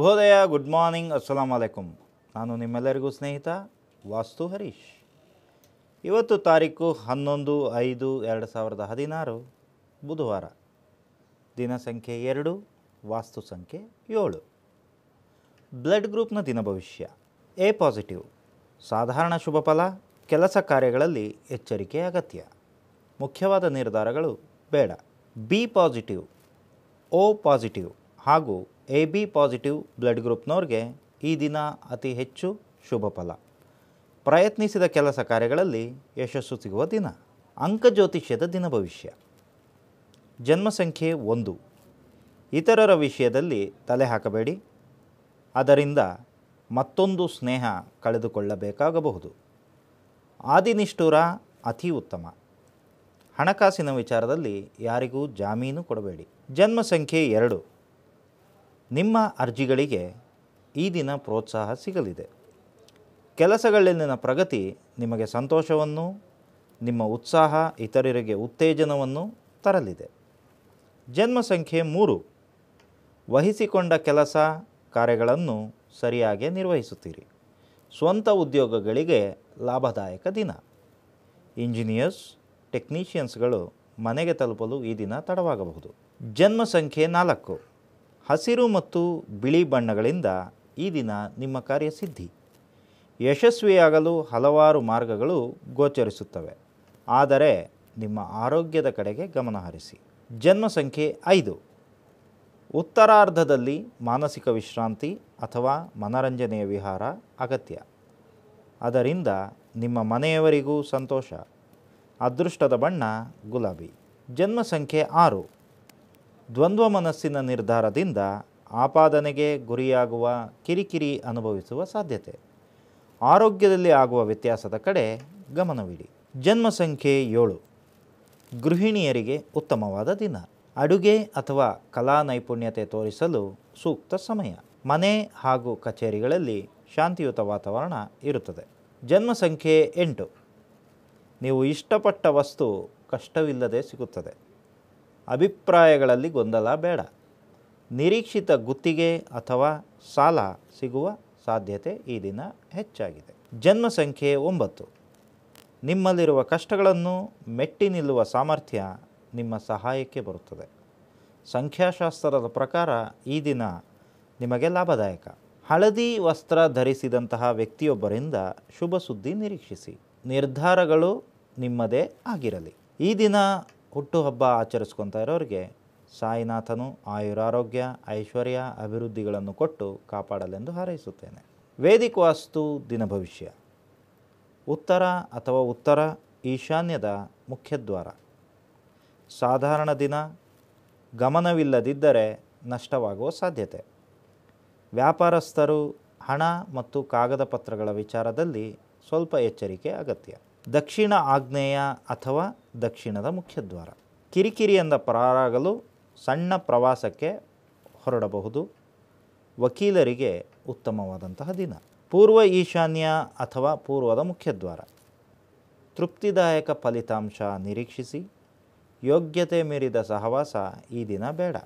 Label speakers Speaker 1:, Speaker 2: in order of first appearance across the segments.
Speaker 1: ಶುಭೋದಯ good morning ಅಸ್ಸಲಾಮ್ ಅಲೈಕುಮ್ ನಾನು ನಿಮ್ಮೆಲ್ಲರಿಗೂ ಸ್ನೇಹಿತ ವಾಸ್ತು ಹರೀಶ್ ಇವತ್ತು ತಾರೀಕು ಹನ್ನೊಂದು ಐದು ಎರಡು ಸಾವಿರದ ಹದಿನಾರು ಬುಧವಾರ ದಿನ ಸಂಖ್ಯೆ ಎರಡು ವಾಸ್ತು ಸಂಖ್ಯೆ ಏಳು ಬ್ಲಡ್ ಗ್ರೂಪ್ನ ದಿನ ಭವಿಷ್ಯ ಎ ಪಾಸಿಟಿವ್ ಸಾಧಾರಣ ಶುಭ ಫಲ ಕೆಲಸ ಕಾರ್ಯಗಳಲ್ಲಿ ಎಚ್ಚರಿಕೆ ಅಗತ್ಯ ಮುಖ್ಯವಾದ ನಿರ್ಧಾರಗಳು ಬೇಡ ಬಿ ಪಾಸಿಟಿವ್ ಓ ಪಾಸಿಟಿವ್ ಹಾಗೂ ಎ ಬಿ ಪಾಸಿಟಿವ್ ಬ್ಲಡ್ ಗ್ರೂಪ್ನವ್ರಿಗೆ ಈ ದಿನ ಅತಿ ಹೆಚ್ಚು ಶುಭ ಫಲ ಪ್ರಯತ್ನಿಸಿದ ಕೆಲಸ ಕಾರ್ಯಗಳಲ್ಲಿ ಯಶಸ್ಸು ಸಿಗುವ ದಿನ ಅಂಕಜ್ಯೋತಿಷ್ಯದ ದಿನ ಭವಿಷ್ಯ ಜನ್ಮಸಂಖ್ಯೆ ಒಂದು ಇತರರ ವಿಷಯದಲ್ಲಿ ತಲೆ ಹಾಕಬೇಡಿ ಅದರಿಂದ ಮತ್ತೊಂದು ಸ್ನೇಹ ಕಳೆದುಕೊಳ್ಳಬೇಕಾಗಬಹುದು ಆದಿನಿಷ್ಠುರ ಅತಿ ಉತ್ತಮ ಹಣಕಾಸಿನ ವಿಚಾರದಲ್ಲಿ ಯಾರಿಗೂ ಜಾಮೀನು ಕೊಡಬೇಡಿ ಜನ್ಮಸಂಖ್ಯೆ ಎರಡು ನಿಮ್ಮ ಅರ್ಜಿಗಳಿಗೆ ಈ ದಿನ ಪ್ರೋತ್ಸಾಹ ಸಿಗಲಿದೆ ಕೆಲಸಗಳಲ್ಲಿನ ಪ್ರಗತಿ ನಿಮಗೆ ಸಂತೋಷವನ್ನು ನಿಮ್ಮ ಉತ್ಸಾಹ ಇತರರಿಗೆ ಉತ್ತೇಜನವನ್ನು ತರಲಿದೆ ಜನ್ಮ ಸಂಖ್ಯೆ ಮೂರು ವಹಿಸಿಕೊಂಡ ಕೆಲಸ ಕಾರ್ಯಗಳನ್ನು ಸರಿಯಾಗಿ ನಿರ್ವಹಿಸುತ್ತೀರಿ ಸ್ವಂತ ಉದ್ಯೋಗಗಳಿಗೆ ಲಾಭದಾಯಕ ದಿನ ಇಂಜಿನಿಯರ್ಸ್ ಟೆಕ್ನಿಷಿಯನ್ಸ್ಗಳು ಮನೆಗೆ ತಲುಪಲು ಈ ದಿನ ತಡವಾಗಬಹುದು ಜನ್ಮ ಸಂಖ್ಯೆ ನಾಲ್ಕು ಹಸಿರು ಮತ್ತು ಬಿಳಿ ಬಣ್ಣಗಳಿಂದ ಈ ದಿನ ನಿಮ್ಮ ಕಾರ್ಯ ಸಿದ್ಧಿ ಯಶಸ್ವಿಯಾಗಲು ಹಲವಾರು ಮಾರ್ಗಗಳು ಗೋಚರಿಸುತ್ತವೆ ಆದರೆ ನಿಮ್ಮ ಆರೋಗ್ಯದ ಕಡೆಗೆ ಗಮನಹರಿಸಿ ಜನ್ಮ ಸಂಖ್ಯೆ ಐದು ಉತ್ತರಾರ್ಧದಲ್ಲಿ ಮಾನಸಿಕ ವಿಶ್ರಾಂತಿ ಅಥವಾ ಮನರಂಜನೆಯ ವಿಹಾರ ಅಗತ್ಯ ಅದರಿಂದ ನಿಮ್ಮ ಮನೆಯವರಿಗೂ ಸಂತೋಷ ಅದೃಷ್ಟದ ಬಣ್ಣ ಗುಲಾಬಿ ಜನ್ಮ ಸಂಖ್ಯೆ ಆರು ದ್ವಂದ್ವ ಮನಸ್ಸಿನ ನಿರ್ಧಾರದಿಂದ ಆಪಾದನೆಗೆ ಗುರಿಯಾಗುವ ಕಿರಿಕಿರಿ ಅನುಭವಿಸುವ ಸಾಧ್ಯತೆ ಆರೋಗ್ಯದಲ್ಲಿ ಆಗುವ ವ್ಯತ್ಯಾಸದ ಕಡೆ ಗಮನವಿಡಿ ಜನ್ಮ ಸಂಖ್ಯೆ ಏಳು ಗೃಹಿಣಿಯರಿಗೆ ಉತ್ತಮವಾದ ದಿನ ಅಡುಗೆ ಅಥವಾ ಕಲಾ ನೈಪುಣ್ಯತೆ ತೋರಿಸಲು ಸೂಕ್ತ ಸಮಯ ಮನೆ ಹಾಗೂ ಕಚೇರಿಗಳಲ್ಲಿ ಶಾಂತಿಯುತ ವಾತಾವರಣ ಇರುತ್ತದೆ ಜನ್ಮ ಸಂಖ್ಯೆ ಎಂಟು ನೀವು ಇಷ್ಟಪಟ್ಟ ವಸ್ತು ಕಷ್ಟವಿಲ್ಲದೆ ಸಿಗುತ್ತದೆ ಅಭಿಪ್ರಾಯಗಳಲ್ಲಿ ಗೊಂದಲ ಬೇಡ ನಿರೀಕ್ಷಿತ ಗುತ್ತಿಗೆ ಅಥವಾ ಸಾಲ ಸಿಗುವ ಸಾಧ್ಯತೆ ಈ ದಿನ ಹೆಚ್ಚಾಗಿದೆ ಜನ್ಮ ಒಂಬತ್ತು ನಿಮ್ಮಲ್ಲಿರುವ ಕಷ್ಟಗಳನ್ನು ಮೆಟ್ಟಿ ನಿಲ್ಲುವ ಸಾಮರ್ಥ್ಯ ನಿಮ್ಮ ಸಹಾಯಕ್ಕೆ ಬರುತ್ತದೆ ಸಂಖ್ಯಾಶಾಸ್ತ್ರದ ಪ್ರಕಾರ ಈ ದಿನ ನಿಮಗೆ ಲಾಭದಾಯಕ ಹಳದಿ ವಸ್ತ್ರ ಧರಿಸಿದಂತಹ ವ್ಯಕ್ತಿಯೊಬ್ಬರಿಂದ ಶುಭ ಸುದ್ದಿ ನಿರೀಕ್ಷಿಸಿ ನಿರ್ಧಾರಗಳು ನಿಮ್ಮದೇ ಆಗಿರಲಿ ಈ ದಿನ ಹುಟ್ಟುಹಬ್ಬ ಆಚರಿಸ್ಕೊತಾ ಇರೋರಿಗೆ ಸಾಯಿನಾಥನು ಆಯುರಾರೋಗ್ಯ ಐಶ್ವರ್ಯ ಅಭಿವೃದ್ಧಿಗಳನ್ನು ಕೊಟ್ಟು ಕಾಪಾಡಲೆಂದು ಹಾರೈಸುತ್ತೇನೆ ವೇದಿಕ ವಾಸ್ತು ದಿನ ಭವಿಷ್ಯ ಉತ್ತರ ಅಥವಾ ಉತ್ತರ ಈಶಾನ್ಯದ ಮುಖ್ಯದ್ವಾರ ಸಾಧಾರಣ ದಿನ ಗಮನವಿಲ್ಲದಿದ್ದರೆ ನಷ್ಟವಾಗುವ ಸಾಧ್ಯತೆ ವ್ಯಾಪಾರಸ್ಥರು ಹಣ ಮತ್ತು ಕಾಗದ ಪತ್ರಗಳ ವಿಚಾರದಲ್ಲಿ ಸ್ವಲ್ಪ ಎಚ್ಚರಿಕೆ ಅಗತ್ಯ ದಕ್ಷಿಣ ಆಗ್ನೇಯ ಅಥವಾ ದಕ್ಷಿಣದ ಮುಖ್ಯದ್ವಾರ ಕಿರಿಕಿರಿಯಿಂದ ಪರಾರಾಗಲು ಸಣ್ಣ ಪ್ರವಾಸಕ್ಕೆ ಹೊರಡಬಹುದು ವಕೀಲರಿಗೆ ಉತ್ತಮವಾದಂತಹ ದಿನ ಪೂರ್ವ ಈಶಾನ್ಯ ಅಥವಾ ಪೂರ್ವದ ಮುಖ್ಯದ್ವಾರ ತೃಪ್ತಿದಾಯಕ ಫಲಿತಾಂಶ ನಿರೀಕ್ಷಿಸಿ ಯೋಗ್ಯತೆ ಮೀರಿದ ಸಹವಾಸ ಈ ದಿನ ಬೇಡ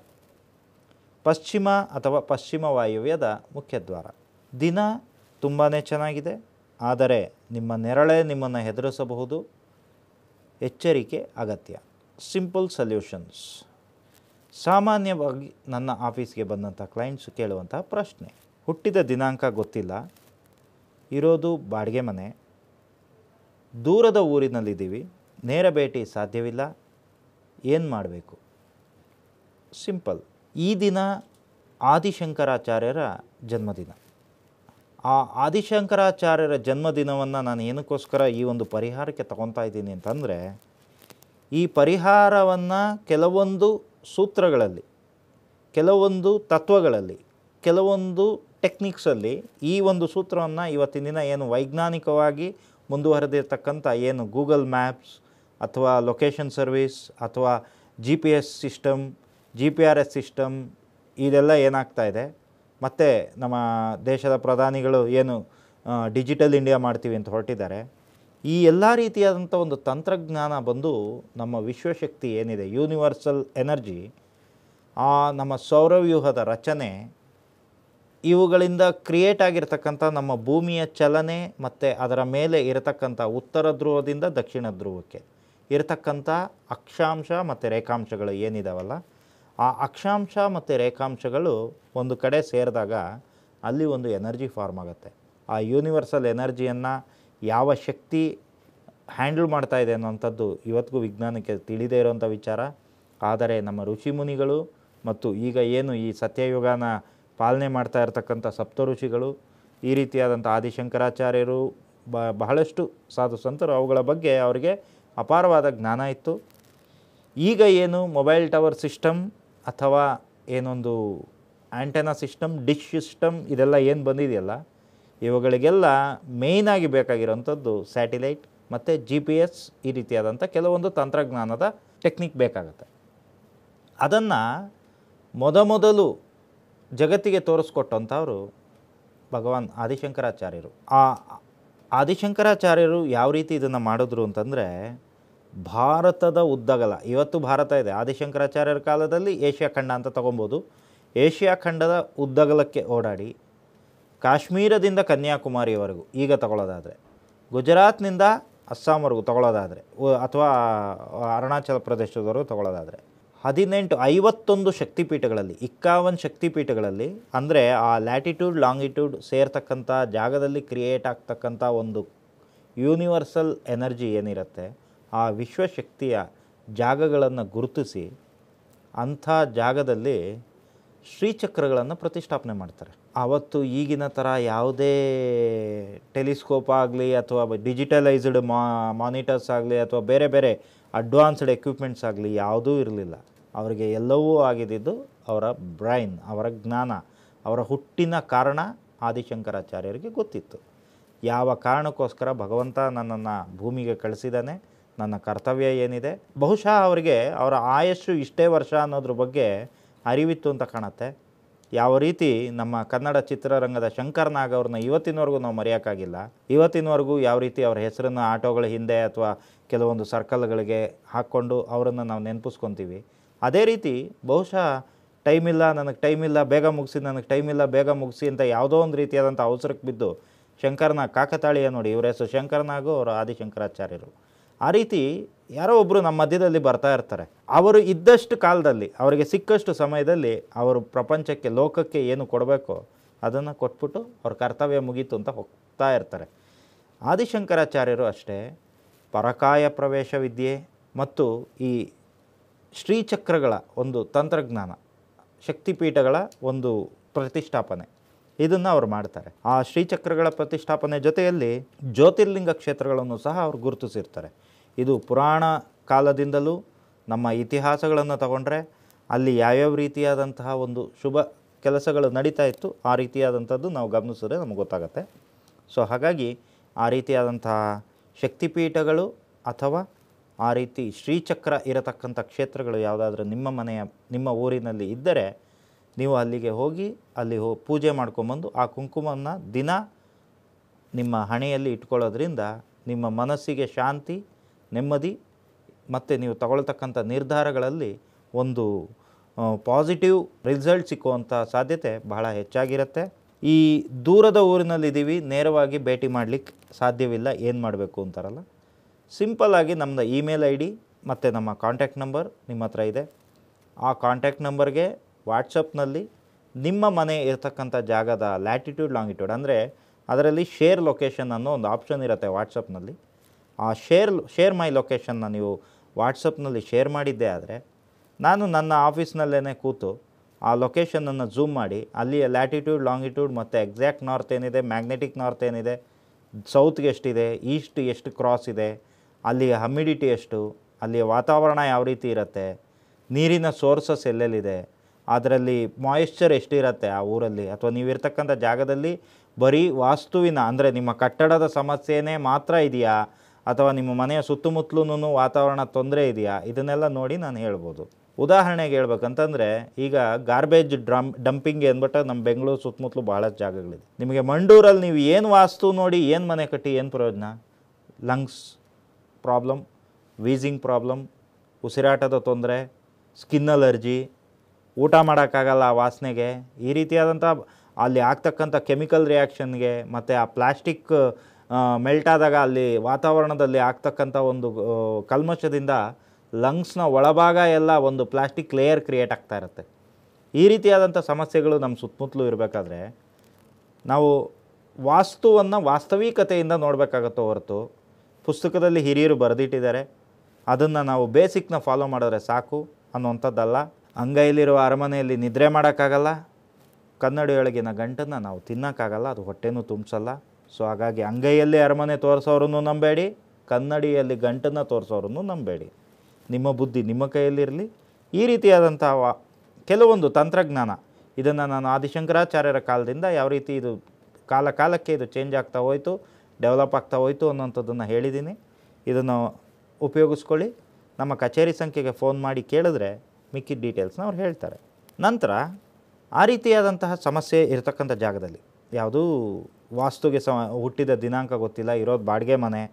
Speaker 1: ಪಶ್ಚಿಮ ಅಥವಾ ಪಶ್ಚಿಮ ವಾಯುವ್ಯದ ಮುಖ್ಯದ್ವಾರ ದಿನ ತುಂಬಾ ಚೆನ್ನಾಗಿದೆ ಆದರೆ ನಿಮ್ಮ ನೆರಳೆ ನಿಮ್ಮನ್ನು ಹೆದರಿಸಬಹುದು ಎಚ್ಚರಿಕೆ ಅಗತ್ಯ ಸಿಂಪಲ್ ಸಲ್ಯೂಷನ್ಸ್ ಸಾಮಾನ್ಯವಾಗಿ ನನ್ನ ಆಫೀಸ್ಗೆ ಬಂದಂಥ ಕ್ಲೈಂಟ್ಸ್ ಕೇಳುವಂಥ ಪ್ರಶ್ನೆ ಹುಟ್ಟಿದ ದಿನಾಂಕ ಗೊತ್ತಿಲ್ಲ ಇರೋದು ಬಾಡಿಗೆ ಮನೆ ದೂರದ ಊರಿನಲ್ಲಿದ್ದೀವಿ ನೇರ ಭೇಟಿ ಸಾಧ್ಯವಿಲ್ಲ ಏನು ಮಾಡಬೇಕು ಸಿಂಪಲ್ ಈ ದಿನ ಆದಿಶಂಕರಾಚಾರ್ಯರ ಜನ್ಮದಿನ ಆ ಆದಿಶಂಕರಾಚಾರ್ಯರ ಜನ್ಮದಿನವನ್ನು ನಾನು ಏನಕ್ಕೋಸ್ಕರ ಈ ಒಂದು ಪರಿಹಾರಕ್ಕೆ ತಗೊತಾ ಇದ್ದೀನಿ ಅಂತಂದರೆ ಈ ಪರಿಹಾರವನ್ನು ಕೆಲವೊಂದು ಸೂತ್ರಗಳಲ್ಲಿ ಕೆಲವೊಂದು ತತ್ವಗಳಲ್ಲಿ ಕೆಲವೊಂದು ಟೆಕ್ನಿಕ್ಸಲ್ಲಿ ಈ ಒಂದು ಸೂತ್ರವನ್ನು ಇವತ್ತಿನ ದಿನ ಏನು ವೈಜ್ಞಾನಿಕವಾಗಿ ಮುಂದುವರೆದಿರ್ತಕ್ಕಂಥ ಏನು ಗೂಗಲ್ ಮ್ಯಾಪ್ಸ್ ಅಥವಾ ಲೊಕೇಶನ್ ಸರ್ವಿಸ್ ಅಥವಾ G P S system G P R S system ಇದೆಲ್ಲ ಏನಾಗ್ತಾ ಇದೆ ಮತ್ತು ನಮ್ಮ ದೇಶದ ಪ್ರಧಾನಿಗಳು ಏನು ಡಿಜಿಟಲ್ ಇಂಡಿಯಾ ಮಾಡ್ತೀವಿ ಅಂತ ಹೊರಟಿದ್ದಾರೆ ಈ ಎಲ್ಲ ರೀತಿಯಾದಂಥ ಒಂದು ತಂತ್ರಜ್ಞಾನ ಬಂದು ನಮ್ಮ ವಿಶ್ವಶಕ್ತಿ ಏನಿದೆ ಯೂನಿವರ್ಸಲ್ ಎನರ್ಜಿ ಆ ನಮ್ಮ ಸೌರವ್ಯೂಹದ ರಚನೆ ಇವುಗಳಿಂದ ಕ್ರಿಯೇಟ್ ಆಗಿರ್ತಕ್ಕಂಥ ನಮ್ಮ ಭೂಮಿಯ ಚಲನೆ ಮತ್ತು ಅದರ ಮೇಲೆ ಇರತಕ್ಕಂಥ ಉತ್ತರ ಧ್ರುವದಿಂದ ದಕ್ಷಿಣ ಧ್ರುವಕ್ಕೆ ಇರತಕ್ಕಂಥ ಅಕ್ಷಾಂಶ ಮತ್ತು ರೇಖಾಂಶಗಳು ಏನಿದಾವಲ್ಲ ಆ ಅಕ್ಷಾಂಶ ಮತ್ತು ರೇಖಾಂಶಗಳು ಒಂದು ಕಡೆ ಸೇರಿದಾಗ ಅಲ್ಲಿ ಒಂದು ಎನರ್ಜಿ ಫಾರ್ಮ್ ಆಗುತ್ತೆ ಆ ಯೂನಿವರ್ಸಲ್ ಎನರ್ಜಿಯನ್ನು ಯಾವ ಶಕ್ತಿ ಹ್ಯಾಂಡಲ್ ಮಾಡ್ತಾ ಇದೆ ಅನ್ನೋವಂಥದ್ದು ಇವತ್ತಿಗೂ ವಿಜ್ಞಾನಕ್ಕೆ ತಿಳಿದೇ ಇರೋವಂಥ ವಿಚಾರ ಆದರೆ ನಮ್ಮ ಋಷಿ ಮುನಿಗಳು ಮತ್ತು ಈಗ ಏನು ಈ ಸತ್ಯಯುಗಾನ ಪಾಲನೆ ಮಾಡ್ತಾ ಇರತಕ್ಕಂಥ ಸಪ್ತ ಋಷಿಗಳು ಈ ರೀತಿಯಾದಂಥ ಆದಿಶಂಕರಾಚಾರ್ಯರು ಬಹಳಷ್ಟು ಸಾಧು ಸಂತರು ಅವುಗಳ ಬಗ್ಗೆ ಅವರಿಗೆ ಅಪಾರವಾದ ಜ್ಞಾನ ಇತ್ತು ಈಗ ಏನು ಮೊಬೈಲ್ ಟವರ್ ಸಿಸ್ಟಮ್ ಅಥವಾ ಏನೊಂದು ಆ್ಯಂಟೆನಾ ಸಿಸ್ಟಮ್ ಡಿಶ್ ಸಿಸ್ಟಮ್ ಇದೆಲ್ಲ ಏನು ಬಂದಿದೆಯಲ್ಲ ಇವುಗಳಿಗೆಲ್ಲ ಮೇಯ್ನಾಗಿ ಬೇಕಾಗಿರುವಂಥದ್ದು ಸ್ಯಾಟಿಲೈಟ್ ಮತ್ತು ಜಿ ಪಿ ಎಸ್ ಈ ರೀತಿಯಾದಂಥ ಕೆಲವೊಂದು ತಂತ್ರಜ್ಞಾನದ ಟೆಕ್ನಿಕ್ ಬೇಕಾಗುತ್ತೆ ಅದನ್ನು ಮೊದಮೊದಲು ಜಗತ್ತಿಗೆ ತೋರಿಸ್ಕೊಟ್ಟಂಥವ್ರು ಭಗವಾನ್ ಆದಿಶಂಕರಾಚಾರ್ಯರು ಆ ಆದಿಶಂಕರಾಚಾರ್ಯರು ಯಾವ ರೀತಿ ಇದನ್ನು ಮಾಡಿದ್ರು ಅಂತಂದರೆ ಭಾರತದ ಉದ್ದಗಲ ಇವತ್ತು ಭಾರತ ಇದೆ ಆದಿಶಂಕರಾಚಾರ್ಯರ ಕಾಲದಲ್ಲಿ ಏಷ್ಯಾ ಖಂಡ ಅಂತ ತಗೊಬೋದು ಏಷ್ಯಾ ಖಂಡದ ಉದ್ದಗಲಕ್ಕೆ ಓಡಾಡಿ ಕಾಶ್ಮೀರದಿಂದ ಕನ್ಯಾಕುಮಾರಿಯವರೆಗೂ ಈಗ ತಗೊಳ್ಳೋದಾದರೆ ಗುಜರಾತ್ನಿಂದ ಅಸ್ಸಾಂವರೆಗೂ ತಗೊಳ್ಳೋದಾದರೆ ಅಥವಾ ಅರುಣಾಚಲ ಪ್ರದೇಶದವರೆಗೂ ತಗೊಳ್ಳೋದಾದರೆ ಹದಿನೆಂಟು ಐವತ್ತೊಂದು ಶಕ್ತಿಪೀಠಗಳಲ್ಲಿ ಇಕ್ಕಾವನ್ ಶಕ್ತಿಪೀಠಗಳಲ್ಲಿ ಅಂದರೆ ಆ ಲ್ಯಾಟಿಟ್ಯೂಡ್ ಲಾಂಗಿಟ್ಯೂಡ್ ಸೇರ್ತಕ್ಕಂಥ ಜಾಗದಲ್ಲಿ ಕ್ರಿಯೇಟ್ ಆಗ್ತಕ್ಕಂಥ ಒಂದು ಯೂನಿವರ್ಸಲ್ ಎನರ್ಜಿ ಏನಿರುತ್ತೆ ಆ ವಿಶ್ವಶಕ್ತಿಯ ಜಾಗಗಳನ್ನು ಗುರುತಿಸಿ ಅಂಥ ಜಾಗದಲ್ಲಿ ಶ್ರೀಚಕ್ರಗಳನ್ನು ಪ್ರತಿಷ್ಠಾಪನೆ ಮಾಡ್ತಾರೆ ಆವತ್ತು ಈಗಿನ ಥರ ಯಾವುದೇ ಟೆಲಿಸ್ಕೋಪ್ ಆಗಲಿ ಅಥವಾ ಡಿಜಿಟಲೈಸ್ಡ್ ಮಾನಿಟರ್ಸ್ ಆಗಲಿ ಅಥವಾ ಬೇರೆ ಬೇರೆ ಅಡ್ವಾನ್ಸ್ಡ್ ಎಕ್ವಿಪ್ಮೆಂಟ್ಸ್ ಆಗಲಿ ಯಾವುದೂ ಇರಲಿಲ್ಲ ಅವರಿಗೆ ಎಲ್ಲವೂ ಆಗಿದ್ದಿದ್ದು ಅವರ ಬ್ರೈನ್ ಅವರ ಜ್ಞಾನ ಅವರ ಹುಟ್ಟಿನ ಕಾರಣ ಆದಿಶಂಕರಾಚಾರ್ಯರಿಗೆ ಗೊತ್ತಿತ್ತು ಯಾವ ಕಾರಣಕ್ಕೋಸ್ಕರ ಭಗವಂತ ನನ್ನನ್ನು ಭೂಮಿಗೆ ಕಳಿಸಿದ್ದಾನೆ ನನ್ನ ಕರ್ತವ್ಯ ಏನಿದೆ ಬಹುಶಃ ಅವರಿಗೆ ಅವರ ಆಯಸ್ಸು ಇಷ್ಟೇ ವರ್ಷ ಅನ್ನೋದ್ರ ಬಗ್ಗೆ ಅರಿವಿತ್ತು ಅಂತ ಕಾಣುತ್ತೆ ಯಾವ ರೀತಿ ನಮ್ಮ ಕನ್ನಡ ಚಿತ್ರರಂಗದ ಶಂಕರ್ ಅವ್ರನ್ನ ಇವತ್ತಿನವರೆಗೂ ನಾವು ಮರೆಯೋಕ್ಕಾಗಿಲ್ಲ ಇವತ್ತಿನವರೆಗೂ ಯಾವ ರೀತಿ ಅವರ ಹೆಸರನ್ನು ಆಟೋಗಳ ಹಿಂದೆ ಅಥವಾ ಕೆಲವೊಂದು ಸರ್ಕಲ್ಗಳಿಗೆ ಹಾಕ್ಕೊಂಡು ಅವರನ್ನು ನಾವು ನೆನಪಿಸ್ಕೊತೀವಿ ಅದೇ ರೀತಿ ಬಹುಶಃ ಟೈಮ್ ಇಲ್ಲ ನನಗೆ ಟೈಮ್ ಇಲ್ಲ ಬೇಗ ಮುಗಿಸಿ ನನಗೆ ಟೈಮ್ ಇಲ್ಲ ಬೇಗ ಮುಗಿಸಿ ಅಂತ ಯಾವುದೋ ಒಂದು ರೀತಿಯಾದಂಥ ಅವಸರಕ್ಕೆ ಬಿದ್ದು ಶಂಕರ್ನಾಗ್ ಕಾಕತಾಳಿಯ ನೋಡಿ ಇವರ ಹೆಸರು ಶಂಕರ್ನಾಗು ಅವರು ಆದಿಶಂಕರಾಚಾರ್ಯರು ಆ ರೀತಿ ಯಾರೋ ಒಬ್ಬರು ನಮ್ಮ ಮಧ್ಯದಲ್ಲಿ ಬರ್ತಾ ಇರ್ತಾರೆ ಅವರು ಇದ್ದಷ್ಟು ಕಾಲದಲ್ಲಿ ಅವರಿಗೆ ಸಿಕ್ಕಷ್ಟು ಸಮಯದಲ್ಲಿ ಅವರು ಪ್ರಪಂಚಕ್ಕೆ ಲೋಕಕ್ಕೆ ಏನು ಕೊಡಬೇಕು ಅದನ್ನು ಕೊಟ್ಬಿಟ್ಟು ಅವ್ರ ಕರ್ತವ್ಯ ಮುಗೀತು ಅಂತ ಹೋಗ್ತಾ ಇರ್ತಾರೆ ಆದಿಶಂಕರಾಚಾರ್ಯರು ಅಷ್ಟೇ ಪರಕಾಯ ಪ್ರವೇಶ ವಿದ್ಯೆ ಮತ್ತು ಈ ಶ್ರೀಚಕ್ರಗಳ ಒಂದು ತಂತ್ರಜ್ಞಾನ ಶಕ್ತಿಪೀಠಗಳ ಒಂದು ಪ್ರತಿಷ್ಠಾಪನೆ ಇದನ್ನು ಅವರು ಮಾಡ್ತಾರೆ ಆ ಶ್ರೀಚಕ್ರಗಳ ಪ್ರತಿಷ್ಠಾಪನೆ ಜೊತೆಯಲ್ಲಿ ಜ್ಯೋತಿರ್ಲಿಂಗ ಕ್ಷೇತ್ರಗಳನ್ನು ಸಹ ಅವರು ಗುರುತಿಸಿರ್ತಾರೆ ಇದು ಪುರಾಣ ಕಾಲದಿಂದಲೂ ನಮ್ಮ ಇತಿಹಾಸಗಳನ್ನು ತಗೊಂಡ್ರೆ ಅಲ್ಲಿ ಯಾವ್ಯಾವ ರೀತಿಯಾದಂತಹ ಒಂದು ಶುಭ ಕೆಲಸಗಳು ನಡೀತಾ ಇತ್ತು ಆ ರೀತಿಯಾದಂಥದ್ದು ನಾವು ಗಮನಿಸಿದ್ರೆ ನಮ್ಗೆ ಗೊತ್ತಾಗುತ್ತೆ ಸೊ ಹಾಗಾಗಿ ಆ ರೀತಿಯಾದಂತಹ ಶಕ್ತಿಪೀಠಗಳು ಅಥವಾ ಆ ರೀತಿ ಶ್ರೀಚಕ್ರ ಇರತಕ್ಕಂಥ ಕ್ಷೇತ್ರಗಳು ಯಾವುದಾದ್ರೂ ನಿಮ್ಮ ಮನೆಯ ನಿಮ್ಮ ಊರಿನಲ್ಲಿ ಇದ್ದರೆ ನೀವು ಅಲ್ಲಿಗೆ ಹೋಗಿ ಅಲ್ಲಿ ಹೋ ಪೂಜೆ ಮಾಡ್ಕೊಂಬಂದು ಆ ಕುಂಕುಮವನ್ನು ದಿನ ನಿಮ್ಮ ಹಣೆಯಲ್ಲಿ ಇಟ್ಕೊಳ್ಳೋದ್ರಿಂದ ನಿಮ್ಮ ಮನಸ್ಸಿಗೆ ಶಾಂತಿ ನೆಮ್ಮದಿ ಮತ್ತು ನೀವು ತಗೊಳ್ತಕ್ಕಂಥ ನಿರ್ಧಾರಗಳಲ್ಲಿ ಒಂದು ಪಾಸಿಟಿವ್ ರಿಸಲ್ಟ್ ಸಿಕ್ಕುವಂಥ ಸಾಧ್ಯತೆ ಬಹಳ ಹೆಚ್ಚಾಗಿರುತ್ತೆ ಈ ದೂರದ ಊರಿನಲ್ಲಿದ್ದೀವಿ ನೇರವಾಗಿ ಭೇಟಿ ಮಾಡಲಿಕ್ಕೆ ಸಾಧ್ಯವಿಲ್ಲ ಏನು ಮಾಡಬೇಕು ಅಂತಾರಲ್ಲ ಸಿಂಪಲ್ಲಾಗಿ ನಮ್ಮದು ಇಮೇಲ್ ಐ ಡಿ ಮತ್ತು ನಮ್ಮ ಕಾಂಟ್ಯಾಕ್ಟ್ ನಂಬರ್ ನಿಮ್ಮ ಹತ್ರ ಇದೆ ಆ ಕಾಂಟ್ಯಾಕ್ಟ್ ನಂಬರ್ಗೆ ವಾಟ್ಸಪ್ನಲ್ಲಿ ನಿಮ್ಮ ಮನೆ ಇರತಕ್ಕಂಥ ಜಾಗದ ಲ್ಯಾಟಿಟ್ಯೂಡ್ ಲಾಂಗಿಟ್ಯೂಡ್ ಅಂದರೆ ಅದರಲ್ಲಿ ಶೇರ್ ಲೊಕೇಶನ್ ಅನ್ನೋ ಒಂದು ಆಪ್ಷನ್ ಇರುತ್ತೆ ವಾಟ್ಸಪ್ನಲ್ಲಿ ಆ ಶೇರ್ ಶೇರ್ ಮೈ ಲೊಕೇಶನ್ನ ನೀವು ವಾಟ್ಸಪ್ನಲ್ಲಿ ಶೇರ್ ಮಾಡಿದ್ದೇ ಆದರೆ ನಾನು ನನ್ನ ಆಫೀಸ್ನಲ್ಲೇ ಕೂತು ಆ ಲೊಕೇಶನನ್ನು ಝೂಮ್ ಮಾಡಿ ಅಲ್ಲಿಯ ಲ್ಯಾಟಿಟ್ಯೂಡ್ ಲಾಂಗಿಟ್ಯೂಡ್ ಮತ್ತು ಎಕ್ಸಾಕ್ಟ್ ನಾರ್ತ್ ಏನಿದೆ ಮ್ಯಾಗ್ನೆಟಿಕ್ ನಾರ್ತ್ ಏನಿದೆ ಸೌತ್ಗೆ ಎಷ್ಟಿದೆ ಈಸ್ಟ್ ಎಷ್ಟು ಕ್ರಾಸ್ ಇದೆ ಅಲ್ಲಿಯ ಹಮಿಡಿಟಿ ಎಷ್ಟು ಅಲ್ಲಿಯ ವಾತಾವರಣ ಯಾವ ರೀತಿ ಇರುತ್ತೆ ನೀರಿನ ಸೋರ್ಸಸ್ ಎಲ್ಲೆಲ್ಲಿದೆ ಅದರಲ್ಲಿ ಮಾಯಿಶ್ಚರ್ ಎಷ್ಟಿರುತ್ತೆ ಆ ಊರಲ್ಲಿ ಅಥವಾ ನೀವಿರ್ತಕ್ಕಂಥ ಜಾಗದಲ್ಲಿ ಬರೀ ವಾಸ್ತುವಿನ ಅಂದರೆ ನಿಮ್ಮ ಕಟ್ಟಡದ ಸಮಸ್ಯೆನೇ ಮಾತ್ರ ಇದೆಯಾ ಅಥವಾ ನಿಮ್ಮ ಮನೆಯ ಸುತ್ತಮುತ್ತಲೂ ವಾತಾವರಣ ತೊಂದರೆ ಇದೆಯಾ ಇದನ್ನೆಲ್ಲ ನೋಡಿ ನಾನು ಹೇಳ್ಬೋದು ಉದಾಹರಣೆಗೆ ಹೇಳ್ಬೇಕಂತಂದರೆ ಈಗ ಗಾರ್ಬೇಜ್ ಡ್ರಮ್ ಡಂಪಿಂಗ್ ಅಂದ್ಬಿಟ್ಟು ನಮ್ಮ ಬೆಂಗಳೂರು ಸುತ್ತಮುತ್ತಲು ಭಾಳ ಜಾಗಗಳಿದೆ ನಿಮಗೆ ಮಂಡೂರಲ್ಲಿ ನೀವು ಏನು ವಾಸ್ತು ನೋಡಿ ಏನು ಮನೆ ಕಟ್ಟಿ ಏನು ಪ್ರಯೋಜನ ಲಂಗ್ಸ್ ಪ್ರಾಬ್ಲಮ್ ವೀಸಿಂಗ್ ಪ್ರಾಬ್ಲಮ್ ಉಸಿರಾಟದ ತೊಂದರೆ ಸ್ಕಿನ್ ಅಲರ್ಜಿ ಊಟ ಮಾಡೋಕ್ಕಾಗಲ್ಲ ಆ ವಾಸನೆಗೆ ಈ ರೀತಿಯಾದಂಥ ಅಲ್ಲಿ ಆಗ್ತಕ್ಕಂಥ ಕೆಮಿಕಲ್ ರಿಯಾಕ್ಷನ್ಗೆ ಮತ್ತು ಆ ಪ್ಲಾಸ್ಟಿಕ್ ಮೆಲ್ಟ್ ಆದಾಗ ಅಲ್ಲಿ ವಾತಾವರಣದಲ್ಲಿ ಆಗ್ತಕ್ಕಂಥ ಒಂದು ಕಲ್ಮಶದಿಂದ ಲಂಗ್ಸ್ನ ಒಳಭಾಗ ಎಲ್ಲ ಒಂದು ಪ್ಲಾಸ್ಟಿಕ್ ಲೇಯರ್ ಕ್ರಿಯೇಟ್ ಆಗ್ತಾ ಇರುತ್ತೆ ಈ ರೀತಿಯಾದಂಥ ಸಮಸ್ಯೆಗಳು ನಮ್ಮ ಸುತ್ತಮುತ್ತಲೂ ಇರಬೇಕಾದ್ರೆ ನಾವು ವಾಸ್ತುವನ್ನು ವಾಸ್ತವಿಕತೆಯಿಂದ ನೋಡಬೇಕಾಗತ್ತೋ ಹೊರತು ಪುಸ್ತಕದಲ್ಲಿ ಹಿರಿಯರು ಬರೆದಿಟ್ಟಿದ್ದಾರೆ ಅದನ್ನು ನಾವು ಬೇಸಿಕ್ನ ಫಾಲೋ ಮಾಡಿದ್ರೆ ಸಾಕು ಅನ್ನುವಂಥದ್ದಲ್ಲ ಅಂಗೈಯಲ್ಲಿರುವ ಅರಮನೆಯಲ್ಲಿ ನಿದ್ರೆ ಮಾಡೋಕ್ಕಾಗಲ್ಲ ಕನ್ನಡಿಯೊಳಗಿನ ಗಂಟನ್ನು ನಾವು ತಿನ್ನೋಕ್ಕಾಗಲ್ಲ ಅದು ಹೊಟ್ಟೆನೂ ತುಂಬಿಸಲ್ಲ ಸೊ ಹಾಗಾಗಿ ಅಂಗೈಯಲ್ಲಿ ಅರಮನೆ ತೋರಿಸೋರನ್ನು ನಂಬೇಡಿ ಕನ್ನಡಿಯಲ್ಲಿ ಗಂಟನ್ನು ತೋರಿಸೋರನ್ನು ನಂಬೇಡಿ ನಿಮ್ಮ ಬುದ್ಧಿ ನಿಮ್ಮ ಕೈಯಲ್ಲಿರಲಿ ಈ ರೀತಿಯಾದಂಥ ಕೆಲವೊಂದು ತಂತ್ರಜ್ಞಾನ ಇದನ್ನು ನಾನು ಆದಿಶಂಕರಾಚಾರ್ಯರ ಕಾಲದಿಂದ ಯಾವ ರೀತಿ ಇದು ಕಾಲ ಕಾಲಕ್ಕೆ ಇದು ಚೇಂಜ್ ಆಗ್ತಾ ಹೋಯಿತು ಡೆವಲಪ್ ಆಗ್ತಾ ಹೋಯಿತು ಅನ್ನೋಂಥದ್ದನ್ನು ಹೇಳಿದ್ದೀನಿ ಇದನ್ನು ಉಪಯೋಗಿಸ್ಕೊಳ್ಳಿ ನಮ್ಮ ಕಚೇರಿ ಸಂಖ್ಯೆಗೆ ಫೋನ್ ಮಾಡಿ ಕೇಳಿದ್ರೆ ಮಿಕ್ಕಿದ ಡೀಟೇಲ್ಸ್ನ ಅವ್ರು ಹೇಳ್ತಾರೆ ನಂತರ ಆ ರೀತಿಯಾದಂತಹ ಸಮಸ್ಯೆ ಇರತಕ್ಕಂಥ ಜಾಗದಲ್ಲಿ ಯಾವುದೂ ವಾಸ್ತುಗೆ ಸಮ ಹುಟ್ಟಿದ ದಿನಾಂಕ ಗೊತ್ತಿಲ್ಲ ಇರೋದು ಬಾಡಿಗೆ ಮನೆ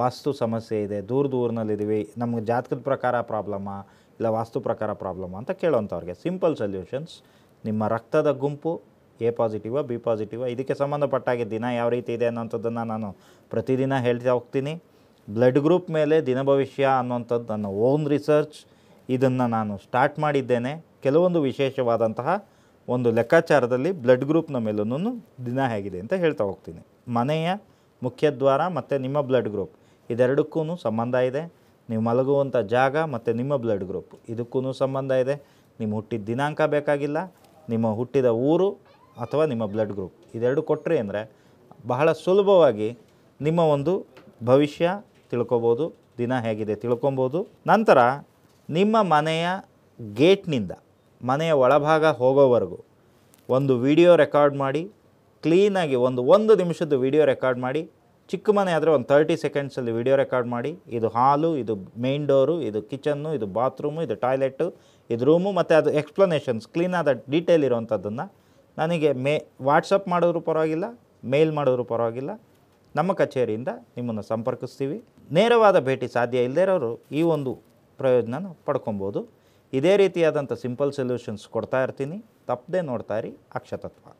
Speaker 1: ವಾಸ್ತು ಸಮಸ್ಯೆ ಇದೆ ದೂರ ದೂರಿನಲ್ಲಿದ್ದೀವಿ ನಮಗೆ ಜಾತಕದ ಪ್ರಕಾರ ಪ್ರಾಬ್ಲಮ್ಮ ಇಲ್ಲ ವಾಸ್ತು ಪ್ರಕಾರ ಪ್ರಾಬ್ಲಮಾ ಅಂತ ಕೇಳುವಂಥವ್ರಿಗೆ ಸಿಂಪಲ್ ಸೊಲ್ಯೂಷನ್ಸ್ ನಿಮ್ಮ ರಕ್ತದ ಗುಂಪು ಎ ಪಾಸಿಟಿವಾ ಬಿ ಪಾಸಿಟಿವಾ ಇದಕ್ಕೆ ಸಂಬಂಧಪಟ್ಟಾಗಿ ದಿನ ಯಾವ ರೀತಿ ಇದೆ ಅನ್ನೋಂಥದ್ದನ್ನು ನಾನು ಪ್ರತಿದಿನ ಹೇಳ್ತಾ ಹೋಗ್ತೀನಿ ಬ್ಲಡ್ ಗ್ರೂಪ್ ಮೇಲೆ ದಿನ ಭವಿಷ್ಯ ಅನ್ನೋಂಥದ್ದು ನನ್ನ ಓನ್ ರಿಸರ್ಚ್ ಇದನ್ನು ನಾನು ಸ್ಟಾರ್ಟ್ ಮಾಡಿದ್ದೇನೆ ಕೆಲವೊಂದು ವಿಶೇಷವಾದಂತಹ ಒಂದು ಲೆಕ್ಕಾಚಾರದಲ್ಲಿ ಬ್ಲಡ್ ಗ್ರೂಪ್ನ ಮೇಲೂ ದಿನ ಹೇಗಿದೆ ಅಂತ ಹೇಳ್ತಾ ಹೋಗ್ತೀನಿ ಮನೆಯ ಮುಖ್ಯದ್ವಾರ ಮತ್ತು ನಿಮ್ಮ ಬ್ಲಡ್ ಗ್ರೂಪ್ ಇದೆರಡಕ್ಕೂ ಸಂಬಂಧ ಇದೆ ನೀವು ಮಲಗುವಂಥ ಜಾಗ ಮತ್ತು ನಿಮ್ಮ ಬ್ಲಡ್ ಗ್ರೂಪ್ ಇದಕ್ಕೂ ಸಂಬಂಧ ಇದೆ ನಿಮ್ಮ ಹುಟ್ಟಿದ ದಿನಾಂಕ ಬೇಕಾಗಿಲ್ಲ ನಿಮ್ಮ ಹುಟ್ಟಿದ ಊರು ಅಥವಾ ನಿಮ್ಮ ಬ್ಲಡ್ ಗ್ರೂಪ್ ಇದೆರಡು ಕೊಟ್ಟರೆ ಅಂದರೆ ಬಹಳ ಸುಲಭವಾಗಿ ನಿಮ್ಮ ಒಂದು ಭವಿಷ್ಯ ತಿಳ್ಕೊಬೋದು ದಿನ ಹೇಗಿದೆ ತಿಳ್ಕೊಬೋದು ನಂತರ ನಿಮ್ಮ ಮನೆಯ ಗೇಟ್ನಿಂದ ಮನೆಯ ಒಳಭಾಗ ಹೋಗೋವರೆಗೂ ಒಂದು ವಿಡಿಯೋ ರೆಕಾರ್ಡ್ ಮಾಡಿ ಕ್ಲೀನಾಗಿ ಒಂದು ಒಂದು ನಿಮಿಷದ ವಿಡಿಯೋ ರೆಕಾರ್ಡ್ ಮಾಡಿ ಚಿಕ್ಕ ಮನೆ ಆದರೆ ಒಂದು ತರ್ಟಿ ಸೆಕೆಂಡ್ಸಲ್ಲಿ ವಿಡಿಯೋ ರೆಕಾರ್ಡ್ ಮಾಡಿ ಇದು ಹಾಲು ಇದು ಮೇನ್ ಡೋರು ಇದು ಕಿಚನ್ನು ಇದು ಬಾತ್ರೂಮು ಇದು ಟಾಯ್ಲೆಟು ಇದು ರೂಮು ಮತ್ತು ಅದು ಎಕ್ಸ್ಪ್ಲನೇಷನ್ಸ್ ಕ್ಲೀನಾದ ಡೀಟೇಲ್ ಇರುವಂಥದ್ದನ್ನು ನನಗೆ ಮೇ ವಾಟ್ಸಪ್ ಮಾಡೋರು ಪರವಾಗಿಲ್ಲ ಮೇಲ್ ಮಾಡೋರು ಪರವಾಗಿಲ್ಲ ನಮ್ಮ ಕಚೇರಿಯಿಂದ ನಿಮ್ಮನ್ನು ಸಂಪರ್ಕಿಸ್ತೀವಿ ನೇರವಾದ ಭೇಟಿ ಸಾಧ್ಯ ಇಲ್ಲದೇ ಇರೋರು ಈ ಒಂದು ಪ್ರಯೋಜನ ಪಡ್ಕೊಬೋದು ಇದೇ ರೀತಿಯಾದಂಥ ಸಿಂಪಲ್ ಸೊಲ್ಯೂಷನ್ಸ್ ಕೊಡ್ತಾ ಇರ್ತೀನಿ ತಪ್ಪದೆ ನೋಡ್ತಾ ಇರಿ ಅಕ್ಷತತ್ವ